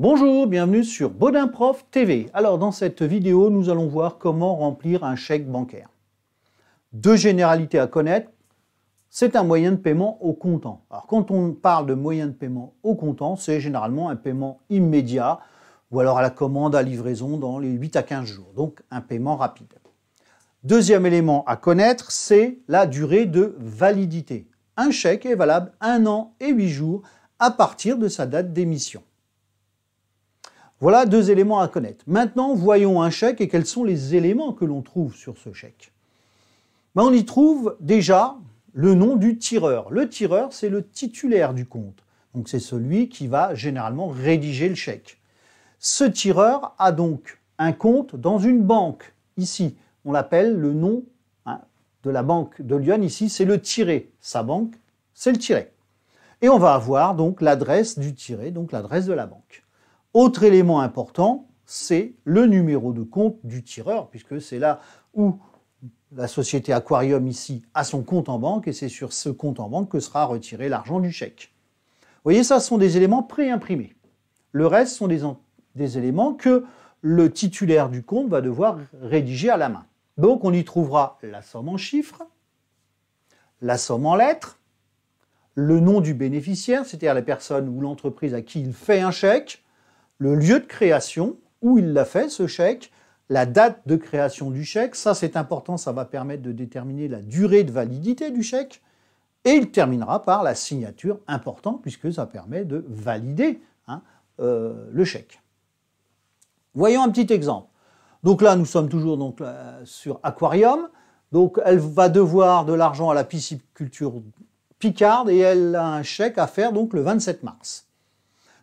Bonjour, bienvenue sur Baudin Prof TV. Alors dans cette vidéo, nous allons voir comment remplir un chèque bancaire. Deux généralités à connaître. C'est un moyen de paiement au comptant. Alors quand on parle de moyen de paiement au comptant, c'est généralement un paiement immédiat ou alors à la commande à livraison dans les 8 à 15 jours, donc un paiement rapide. Deuxième élément à connaître, c'est la durée de validité. Un chèque est valable un an et huit jours à partir de sa date d'émission. Voilà deux éléments à connaître. Maintenant, voyons un chèque et quels sont les éléments que l'on trouve sur ce chèque. Ben, on y trouve déjà le nom du tireur. Le tireur, c'est le titulaire du compte. Donc c'est celui qui va généralement rédiger le chèque. Ce tireur a donc un compte dans une banque. Ici, on l'appelle le nom hein, de la banque de Lyon. Ici, c'est le tiré. Sa banque, c'est le tiré. Et on va avoir donc l'adresse du tiré, donc l'adresse de la banque. Autre élément important, c'est le numéro de compte du tireur, puisque c'est là où la société Aquarium ici a son compte en banque et c'est sur ce compte en banque que sera retiré l'argent du chèque. Vous voyez, ça sont des éléments pré-imprimés. Le reste sont des, éléments que le titulaire du compte va devoir rédiger à la main. Donc on y trouvera la somme en chiffres, la somme en lettres, le nom du bénéficiaire, c'est-à-dire la personne ou l'entreprise à qui il fait un chèque, le lieu de création où il l'a fait, ce chèque, la date de création du chèque, ça c'est important, ça va permettre de déterminer la durée de validité du chèque, et il terminera par la signature importante, puisque ça permet de valider hein, euh, le chèque. Voyons un petit exemple. Donc là, nous sommes toujours donc, euh, sur Aquarium. Donc elle va devoir de l'argent à la pisciculture Picard, et elle a un chèque à faire donc le 27 mars.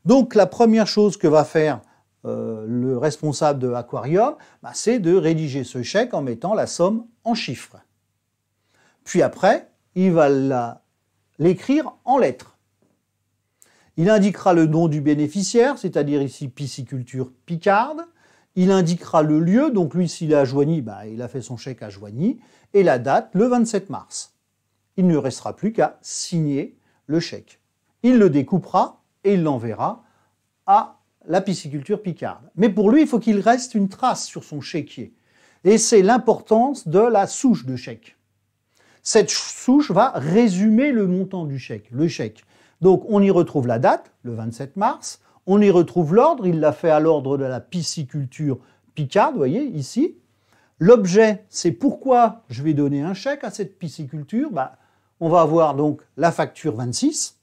Donc la première chose que va faire euh, le responsable de Aquarium, bah, c'est de rédiger ce chèque en mettant la somme en chiffres. Puis après, il va l'écrire en lettres. Il indiquera le nom du bénéficiaire, c'est-à-dire ici pisciculture Picarde. Il indiquera le lieu, donc lui s'il est à bah, il a fait son chèque à Joigny, et la date, le 27 mars. Il ne restera plus qu'à signer le chèque. Il le découpera et il l'enverra à la pisciculture picarde. Mais pour lui, il faut qu'il reste une trace sur son chéquier. Et c'est l'importance de la souche de chèque. Cette souche va résumer le montant du chèque, le chèque. Donc on y retrouve la date, le 27 mars, on y retrouve l'ordre, il l'a fait à l'ordre de la pisciculture Picard, vous voyez, ici. L'objet, c'est pourquoi je vais donner un chèque à cette pisciculture. Bah, on va avoir donc la facture 26,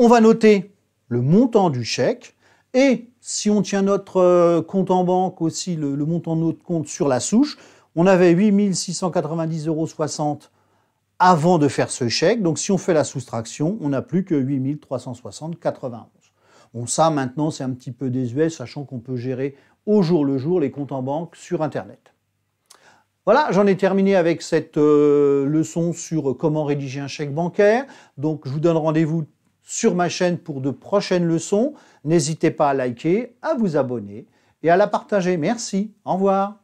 on va noter le montant du chèque et si on tient notre euh, compte en banque aussi, le, montant de notre compte sur la souche, on avait 8 euros avant de faire ce chèque. Donc si on fait la soustraction, on n'a plus que 8 On Bon, ça maintenant c'est un petit peu désuet, sachant qu'on peut gérer au jour le jour les comptes en banque sur Internet. Voilà, j'en ai terminé avec cette euh, leçon sur comment rédiger un chèque bancaire. Donc je vous donne rendez-vous sur ma chaîne pour de prochaines leçons. N'hésitez pas à liker, à vous abonner et à la partager. Merci, au revoir.